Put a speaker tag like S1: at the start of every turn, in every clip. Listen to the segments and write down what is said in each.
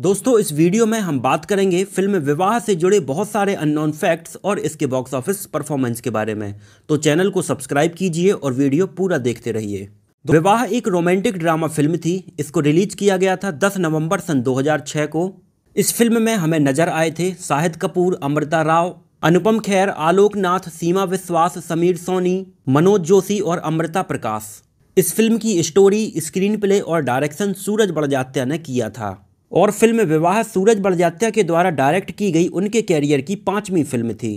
S1: दोस्तों इस वीडियो में हम बात करेंगे फिल्म विवाह से जुड़े बहुत सारे अननोन फैक्ट्स और इसके बॉक्स ऑफिस परफॉर्मेंस के बारे में तो चैनल को सब्सक्राइब कीजिए और वीडियो पूरा देखते रहिए विवाह एक रोमांटिक ड्रामा फिल्म थी इसको रिलीज किया गया था 10 नवंबर सन 2006 को इस फिल्म में हमें नजर आए थे शाहिद कपूर अमृता राव अनुपम खैर आलोक नाथ सीमा विश्वास समीर सोनी मनोज जोशी और अमृता प्रकाश इस फिल्म की स्टोरी स्क्रीन प्ले और डायरेक्शन सूरज बड़जात्या ने किया था और फिल्म विवाह सूरज बड़जात्या के द्वारा डायरेक्ट की गई उनके कैरियर की पाँचवीं फिल्म थी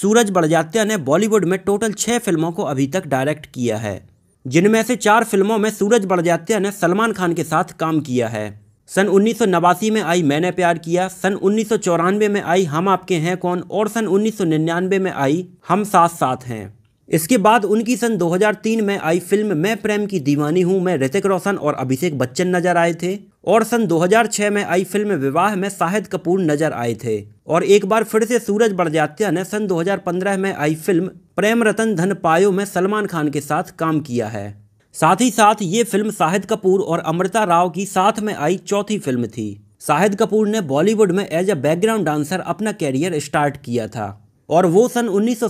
S1: सूरज बड़जात्या ने बॉलीवुड में टोटल छः फिल्मों को अभी तक डायरेक्ट किया है जिनमें से चार फिल्मों में सूरज बड़जात्या ने सलमान खान के साथ काम किया है सन उन्नीस में आई मैंने प्यार किया सन उन्नीस में आई हम आपके हैं कौन और सन उन्नीस में आई हम साथ साथ हैं इसके बाद उनकी सन 2003 में आई फिल्म मैं प्रेम की दीवानी हूँ मैं ऋतिक रोशन और अभिषेक बच्चन नजर आए थे और सन 2006 में आई फिल्म विवाह में शाहिद कपूर नजर आए थे और एक बार फिर से सूरज बड़जात्या ने सन 2015 में आई फिल्म प्रेम रतन धन पायो में सलमान खान के साथ काम किया है साथ ही साथ ये फिल्म शाहिद कपूर और अमृता राव की साथ में आई चौथी फिल्म थी शाहिद कपूर ने बॉलीवुड में एज अ बैकग्राउंड डांसर अपना कैरियर स्टार्ट किया था और वो सन उन्नीस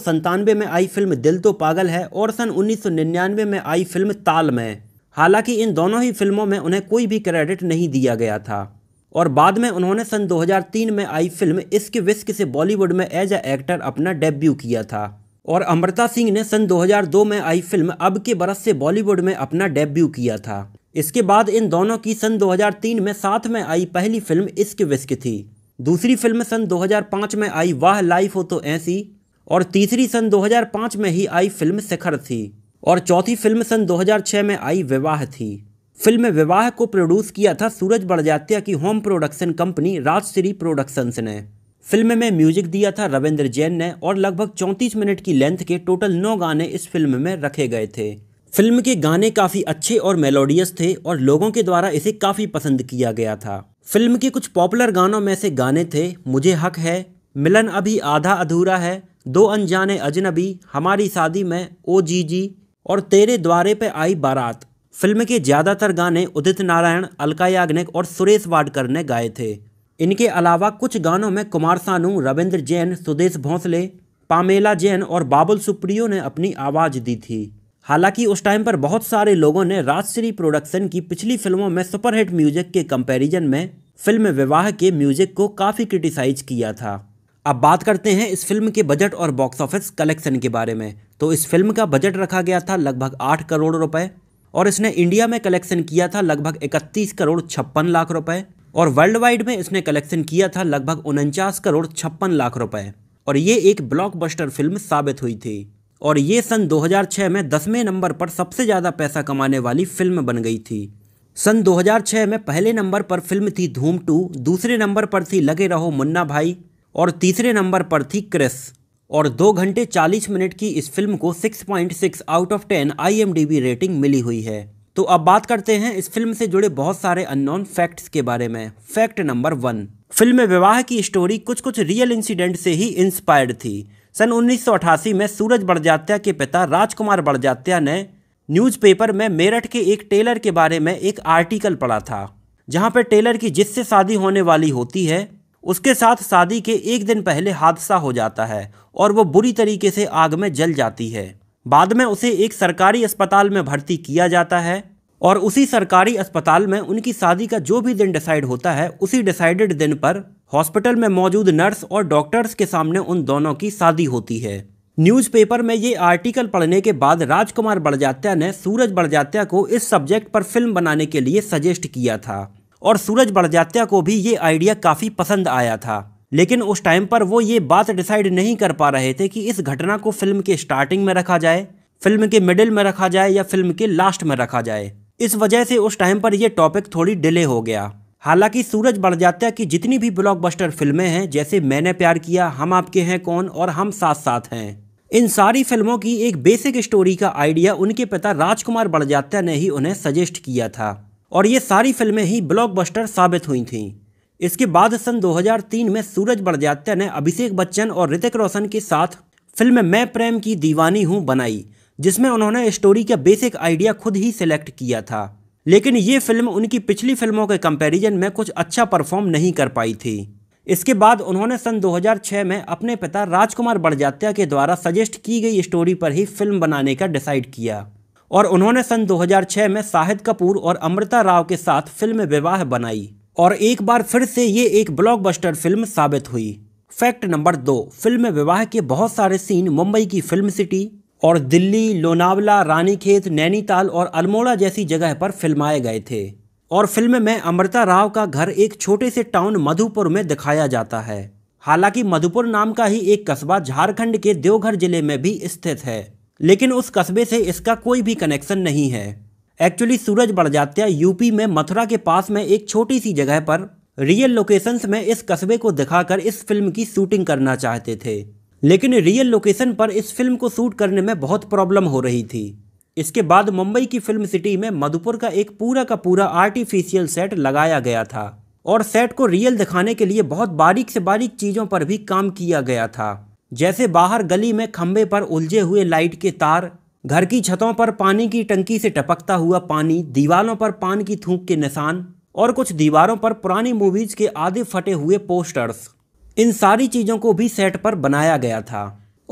S1: में आई फिल्म दिल तो पागल है और सन उन्नीस में आई फिल्म ताल में हालांकि इन दोनों ही फिल्मों में उन्हें कोई भी क्रेडिट नहीं दिया गया था और बाद में उन्होंने सन 2003 में आई फिल्म इश्क विस्क से बॉलीवुड में एज ए एक्टर अपना डेब्यू किया था और अमृता सिंह ने सन 2002 में आई फिल्म अब के बरस से बॉलीवुड में अपना डेब्यू किया था इसके बाद इन दोनों की सन 2003 में साथ में आई पहली फिल्म इश्क विस्क थी दूसरी फिल्म सन 2005 में आई वाह लाइफ हो तो ऐसी और तीसरी सन 2005 में ही आई फिल्म शिखर थी और चौथी फिल्म सन 2006 में आई विवाह थी फिल्म विवाह को प्रोड्यूस किया था सूरज बड़जात्या की home production company Rajshri Productions ने फिल्म में म्यूजिक दिया था रविंद्र जैन ने और लगभग 34 मिनट की लेंथ के टोटल नौ गाने इस फिल्म में रखे गए थे फिल्म के गाने काफ़ी अच्छे और मेलोडियस थे और लोगों के द्वारा इसे काफ़ी पसंद किया गया था फिल्म के कुछ पॉपुलर गानों में से गाने थे मुझे हक है मिलन अभी आधा अधूरा है दो अनजाने अजनबी हमारी शादी में ओ जी जी और तेरे द्वारे पे आई बारात फिल्म के ज़्यादातर गाने उदित नारायण अलका याग्निक और सुरेश वाडकर ने गाए थे इनके अलावा कुछ गानों में कुमार सानू रविंद्र जैन सुदेश भोंसले पामेला जैन और बाबुल सुप्रियो ने अपनी आवाज़ दी थी हालांकि उस टाइम पर बहुत सारे लोगों ने राजश्री प्रोडक्शन की पिछली फिल्मों में सुपरहिट म्यूजिक के कंपैरिजन में फिल्म विवाह के म्यूजिक को काफ़ी क्रिटिसाइज किया था अब बात करते हैं इस फिल्म के बजट और बॉक्स ऑफिस कलेक्शन के बारे में तो इस फिल्म का बजट रखा गया था लगभग आठ करोड़ रुपए और इसने इंडिया में कलेक्शन किया था लगभग इकतीस करोड़ छप्पन लाख रुपए और वर्ल्ड वाइड में इसने कलेक्शन किया था लगभग उनचास करोड़ छप्पन लाख रुपए और ये एक ब्लॉकबस्टर फिल्म साबित हुई थी और ये सन 2006 में दसवें नंबर पर सबसे ज़्यादा पैसा कमाने वाली फिल्म बन गई थी सन 2006 में पहले नंबर पर फिल्म थी धूम टू दूसरे नंबर पर थी लगे रहो मुन्ना भाई और तीसरे नंबर पर थी क्रिस और दो घंटे चालीस मिनट की इस फिल्म को six point six out of ten IMDb rating मिली हुई है तो अब बात करते हैं इस फिल्म से जुड़े बहुत सारे अननोन फैक्ट्स के बारे में फैक्ट नंबर वन फिल्म में विवाह की स्टोरी कुछ कुछ रियल इंसिडेंट से ही इंस्पायर्ड थी सन 1988 में सूरज बड़जात्या के पिता राजकुमार बड़जात्या ने न्यूज़पेपर में मेरठ के एक टेलर के बारे में एक आर्टिकल पढ़ा था जहाँ पर टेलर की जिससे शादी होने वाली होती है उसके साथ शादी के एक दिन पहले हादसा हो जाता है और वो बुरी तरीके से आग में जल जाती है बाद में उसे एक सरकारी अस्पताल में भर्ती किया जाता है और उसी सरकारी अस्पताल में उनकी शादी का जो भी दिन डिसाइड होता है उसी डिसाइडेड दिन पर हॉस्पिटल में मौजूद नर्स और डॉक्टर्स के सामने उन दोनों की शादी होती है न्यूज़पेपर में ये आर्टिकल पढ़ने के बाद राजकुमार बड़जात्या ने सूरज बड़जात्या को इस सब्जेक्ट पर फिल्म बनाने के लिए सजेस्ट किया था और सूरज बड़जात्या को भी ये आइडिया काफ़ी पसंद आया था लेकिन उस टाइम पर वो ये बात डिसाइड नहीं कर पा रहे थे कि इस घटना को फिल्म के स्टार्टिंग में रखा जाए फिल्म के मिडिल में रखा जाए या फिल्म के लास्ट में रखा जाए इस वजह से उस टाइम पर यह टॉपिक थोड़ी डिले हो गया हालांकि सूरज बड़जात्या की जितनी भी ब्लॉकबस्टर फिल्में हैं जैसे मैंने प्यार किया हम आपके हैं कौन और हम साथ साथ हैं इन सारी फिल्मों की एक बेसिक स्टोरी का आइडिया उनके पिता राजकुमार बड़जात्या ने ही उन्हें सजेस्ट किया था और ये सारी फिल्में ही ब्लॉकबस्टर साबित हुई थीं इसके बाद सन 2003 में सूरज बड़जात्या ने अभिषेक बच्चन और ऋतिक रोशन के साथ फिल्म मैं प्रेम की दीवानी हूँ बनाई जिसमें उन्होंने स्टोरी का बेसिक आइडिया खुद ही सिलेक्ट किया था लेकिन ये फिल्म उनकी पिछली फिल्मों के कंपैरिजन में कुछ अच्छा परफॉर्म नहीं कर पाई थी इसके बाद उन्होंने सन 2006 में अपने पिता राजकुमार बड़जात्या के द्वारा सजेस्ट की गई स्टोरी पर ही फिल्म बनाने का डिसाइड किया और उन्होंने सन 2006 में शाहिद कपूर और अमृता राव के साथ फिल्म विवाह बनाई और एक बार फिर से ये एक ब्लॉकबस्टर फिल्म साबित हुई फैक्ट नंबर दो फिल्म विवाह के बहुत सारे सीन मुंबई की फिल्म सिटी और दिल्ली लोनावला रानीखेत नैनीताल और अल्मोड़ा जैसी जगह पर फिल्माए गए थे और फिल्म में अमृता राव का घर एक छोटे से टाउन मधुपुर में दिखाया जाता है हालांकि मधुपुर नाम का ही एक कस्बा झारखंड के देवघर जिले में भी स्थित है लेकिन उस कस्बे से इसका कोई भी कनेक्शन नहीं है एक्चुअली सूरज बड़जात्या यूपी में मथुरा के पास में एक छोटी सी जगह पर रियल लोकेशंस में इस कस्बे को दिखाकर इस फिल्म की शूटिंग करना चाहते थे लेकिन रियल लोकेशन पर इस फिल्म को शूट करने में बहुत प्रॉब्लम हो रही थी इसके बाद मुंबई की फिल्म सिटी में मधुपुर का एक पूरा का पूरा आर्टिफिशियल सेट लगाया गया था और सेट को रियल दिखाने के लिए बहुत बारीक से बारीक चीज़ों पर भी काम किया गया था जैसे बाहर गली में खंबे पर उलझे हुए लाइट के तार घर की छतों पर पानी की टंकी से टपकता हुआ पानी दीवारों पर पान की थूक के निशान और कुछ दीवारों पर पुरानी मूवीज़ के आधे फटे हुए पोस्टर्स इन सारी चीज़ों को भी सेट पर बनाया गया था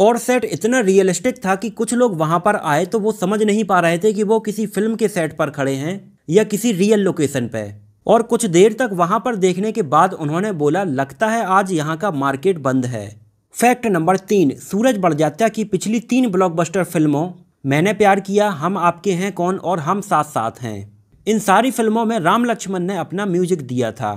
S1: और सेट इतना रियलिस्टिक था कि कुछ लोग वहाँ पर आए तो वो समझ नहीं पा रहे थे कि वो किसी फिल्म के सेट पर खड़े हैं या किसी रियल लोकेशन पे और कुछ देर तक वहाँ पर देखने के बाद उन्होंने बोला लगता है आज यहाँ का मार्केट बंद है फैक्ट नंबर तीन सूरज बड़जात्या की पिछली तीन ब्लॉकबस्टर फिल्मों मैंने प्यार किया हम आपके हैं कौन और हम साथ साथ हैं इन सारी फिल्मों में राम लक्ष्मण ने अपना म्यूजिक दिया था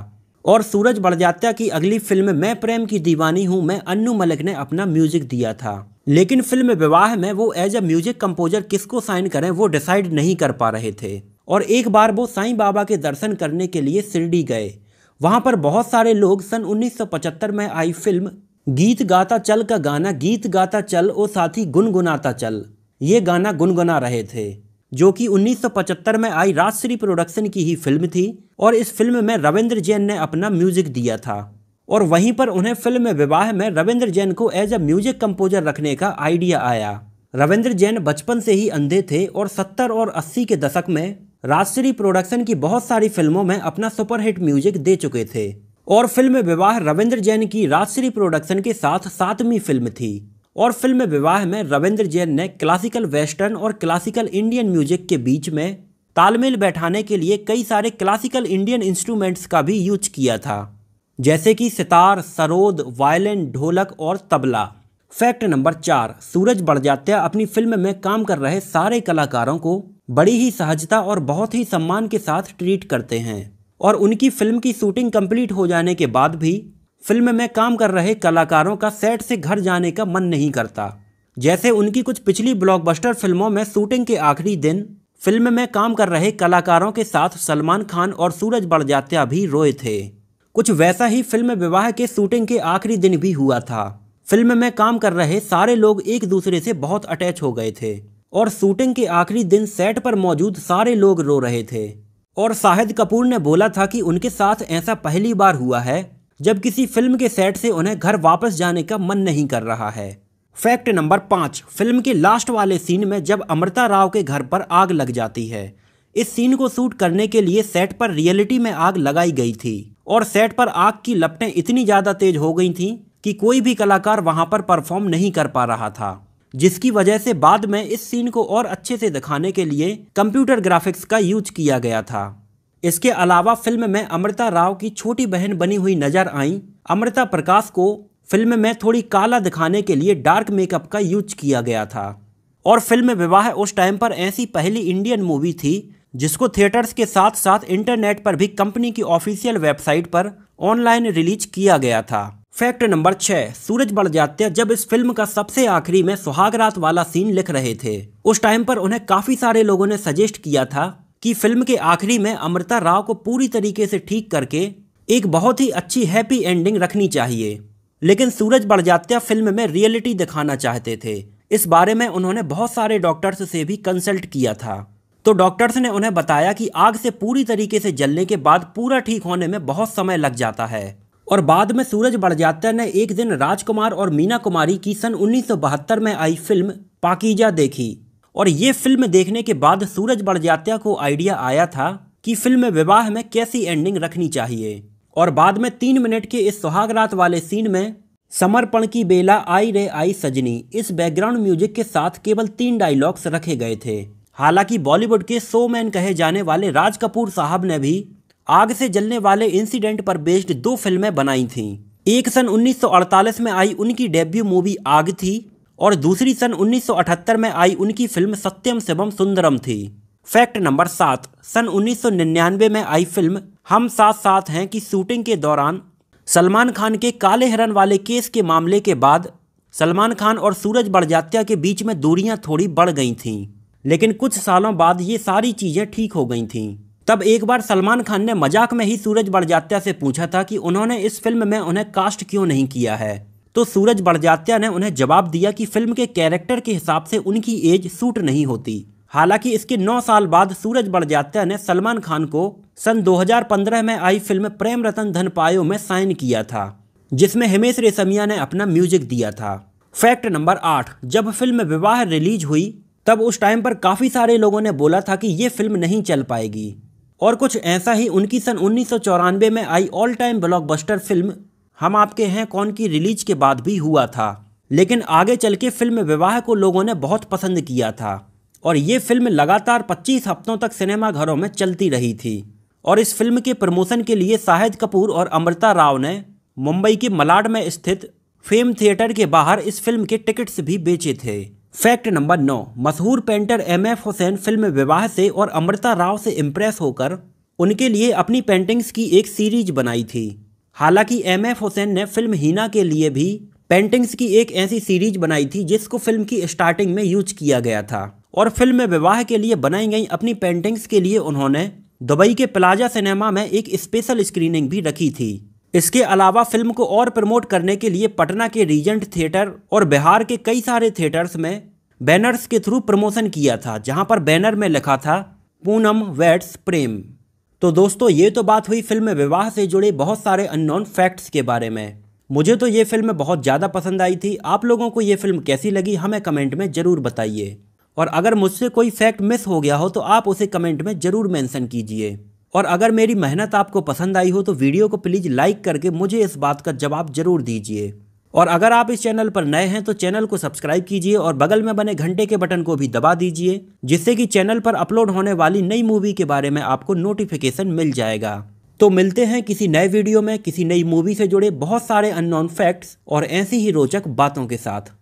S1: और सूरज बड़जात्या की अगली फिल्म मैं प्रेम की दीवानी हूँ मैं अन्नू मलिक ने अपना म्यूजिक दिया था लेकिन फिल्म विवाह में वो एज अ म्यूजिक कंपोजर किसको साइन करें वो डिसाइड नहीं कर पा रहे थे और एक बार वो साईं बाबा के दर्शन करने के लिए सिरडी गए वहाँ पर बहुत सारे लोग सन 1975 में आई फिल्म गीत गाता चल का गाना गीत गाता चल और साथ ही गुनगुनाता चल ये गाना गुनगुना रहे थे जो कि 1975 में आई राजश्री प्रोडक्शन की ही फिल्म थी और इस फिल्म में रविंद्र जैन ने अपना म्यूजिक दिया था और वहीं पर उन्हें फिल्म में विवाह में रविंद्र जैन को एज अ म्यूजिक कंपोजर रखने का आइडिया आया रविंद्र जैन बचपन से ही अंधे थे और 70 और 80 के दशक में राजश्री प्रोडक्शन की बहुत सारी फिल्मों में अपना सुपरहिट म्यूजिक दे चुके थे और फिल्म विवाह रविंद्र जैन की राजश्री प्रोडक्शन के साथ सातवीं फिल्म थी और फिल्म विवाह में रविंद्र जैन ने क्लासिकल वेस्टर्न और क्लासिकल इंडियन म्यूजिक के बीच में तालमेल बैठाने के लिए कई सारे क्लासिकल इंडियन इंस्ट्रूमेंट्स का भी यूज किया था जैसे कि सितार सरोद वायलिन ढोलक और तबला फैक्ट नंबर चार सूरज बड़जात्या अपनी फिल्म में काम कर रहे सारे कलाकारों को बड़ी ही सहजता और बहुत ही सम्मान के साथ ट्रीट करते हैं और उनकी फिल्म की शूटिंग कंप्लीट हो जाने के बाद भी फिल्म में काम कर रहे कलाकारों का सेट से घर जाने का मन नहीं करता जैसे उनकी कुछ पिछली ब्लॉकबस्टर फिल्मों में शूटिंग के आखिरी दिन फिल्म में काम कर रहे कलाकारों के साथ सलमान खान और सूरज बड़जात्या भी रोए थे कुछ वैसा ही फिल्म विवाह के शूटिंग के आखिरी दिन भी हुआ था फिल्म में काम कर रहे सारे लोग एक दूसरे से बहुत अटैच हो गए थे और शूटिंग के आखिरी दिन सेट पर मौजूद सारे लोग रो रहे थे और शाहिद कपूर ने बोला था कि उनके साथ ऐसा पहली बार हुआ है जब किसी फिल्म के सेट से उन्हें घर वापस जाने का मन नहीं कर रहा है फैक्ट नंबर पाँच फिल्म के लास्ट वाले सीन में जब अमृता राव के घर पर आग लग जाती है इस सीन को शूट करने के लिए सेट पर रियलिटी में आग लगाई गई थी और सेट पर आग की लपटें इतनी ज़्यादा तेज हो गई थीं कि कोई भी कलाकार वहां पर परफॉर्म नहीं कर पा रहा था जिसकी वजह से बाद में इस सीन को और अच्छे से दिखाने के लिए कंप्यूटर ग्राफिक्स का यूज किया गया था इसके अलावा फिल्म में अमृता राव की छोटी बहन बनी हुई नजर आई अमृता प्रकाश को फिल्म में थोड़ी काला दिखाने के लिए डार्क मेकअप का यूज किया गया था और फिल्म विवाह उस टाइम पर ऐसी पहली इंडियन मूवी थी जिसको थिएटर्स के साथ साथ इंटरनेट पर भी कंपनी की ऑफिशियल वेबसाइट पर ऑनलाइन रिलीज किया गया था फैक्ट नंबर छः सूरज बड़जात्या जब इस फिल्म का सबसे आखिरी में सुहाग रात वाला सीन लिख रहे थे उस टाइम पर उन्हें काफ़ी सारे लोगों ने सजेस्ट किया था कि फिल्म के आखिरी में अमृता राव को पूरी तरीके से ठीक करके एक बहुत ही अच्छी हैप्पी एंडिंग रखनी चाहिए लेकिन सूरज बड़जात्या फिल्म में रियलिटी दिखाना चाहते थे इस बारे में उन्होंने बहुत सारे डॉक्टर्स से भी कंसल्ट किया था तो डॉक्टर्स ने उन्हें बताया कि आग से पूरी तरीके से जलने के बाद पूरा ठीक होने में बहुत समय लग जाता है और बाद में सूरज बड़जात्या ने एक दिन राजकुमार और मीना कुमारी की सन उन्नीस में आई फिल्म पाकीजा देखी और ये फिल्म देखने के बाद सूरज बड़जात्या को आइडिया आया था कि फिल्म विवाह में कैसी एंडिंग रखनी चाहिए और बाद में तीन मिनट के इस सुहागरात वाले सीन में समर्पण की बेला आई रे आई सजनी इस बैकग्राउंड म्यूजिक के साथ केवल तीन डायलॉग्स रखे गए थे हालांकि बॉलीवुड के शोमैन कहे जाने वाले राज कपूर साहब ने भी आग से जलने वाले इंसिडेंट पर बेस्ड दो फिल्में बनाई थीं एक सन 1948 में आई उनकी डेब्यू मूवी आग थी और दूसरी सन 1978 में आई उनकी फिल्म सत्यम शिवम सुंदरम थी फैक्ट नंबर सात सन 1999 में आई फिल्म हम साथ साथ हैं की शूटिंग के दौरान सलमान खान के काले हिरन वाले केस के मामले के बाद सलमान खान और सूरज बड़जात्या के बीच में दूरियां थोड़ी बढ़ गई थीं लेकिन कुछ सालों बाद ये सारी चीज़ें ठीक हो गई थीं तब एक बार सलमान खान ने मजाक में ही सूरज बड़जात्या से पूछा था कि उन्होंने इस फिल्म में उन्हें कास्ट क्यों नहीं किया है तो सूरज बड़जात्या ने उन्हें जवाब दिया कि फिल्म के कैरेक्टर के हिसाब से उनकी एज सूट नहीं होती हालांकि इसके 9 साल बाद सूरज बड़जात्या ने सलमान खान को सन 2015 में आई फिल्म प्रेम रतन धन पायो में साइन किया था जिसमें हिमेश रेशमिया ने अपना म्यूजिक दिया था फैक्ट नंबर आठ जब फिल्म विवाह रिलीज हुई तब उस टाइम पर काफ़ी सारे लोगों ने बोला था कि ये फिल्म नहीं चल पाएगी और कुछ ऐसा ही उनकी सन उन्नीस में आई all time blockbuster film Hum Aapke हैं कौन की रिलीज के बाद भी हुआ था लेकिन आगे चल के फिल्म विवाह को लोगों ने बहुत पसंद किया था और ये फिल्म लगातार 25 हफ्तों तक सिनेमा घरों में चलती रही थी और इस फिल्म के प्रमोशन के लिए शाहिद कपूर और अमृता राव ने मुंबई के मलाड में स्थित फेम थिएटर के बाहर इस फिल्म के टिकट्स भी बेचे थे फैक्ट नंबर नौ मशहूर painter M F Husain film Vivah से और अमृता राव से इम्प्रेस होकर उनके लिए अपनी पेंटिंग्स की एक सीरीज बनाई थी हालांकि एम एफ हुसैन ने फिल्म हीना के लिए भी पेंटिंग्स की एक ऐसी सीरीज बनाई थी जिसको फिल्म की स्टार्टिंग में यूज किया गया था और फिल्म में विवाह के लिए बनाई गई अपनी पेंटिंग्स के लिए उन्होंने दुबई के प्लाजा सिनेमा में एक स्पेशल स्क्रीनिंग भी रखी थी इसके अलावा फिल्म को और प्रमोट करने के लिए पटना के रीजेंट थिएटर और बिहार के कई सारे थिएटर्स में बैनर्स के थ्रू प्रमोशन किया था जहां पर बैनर में लिखा था पूनम वेट्स प्रेम तो दोस्तों ये तो बात हुई फिल्म विवाह से जुड़े बहुत सारे अननोन फैक्ट्स के बारे में मुझे तो ये फिल्म बहुत ज़्यादा पसंद आई थी आप लोगों को ये फिल्म कैसी लगी हमें कमेंट में ज़रूर बताइए और अगर मुझसे कोई फैक्ट मिस हो गया हो तो आप उसे कमेंट में ज़रूर मैंसन कीजिए और अगर मेरी मेहनत आपको पसंद आई हो तो वीडियो को प्लीज़ लाइक करके मुझे इस बात का जवाब जरूर दीजिए और अगर आप इस चैनल पर नए हैं तो चैनल को सब्सक्राइब कीजिए और बगल में बने घंटे के बटन को भी दबा दीजिए जिससे कि चैनल पर अपलोड होने वाली नई मूवी के बारे में आपको नोटिफिकेशन मिल जाएगा तो मिलते हैं किसी नए वीडियो में किसी नई मूवी से जुड़े बहुत सारे अननोन फैक्ट्स और ऐसी ही रोचक बातों के साथ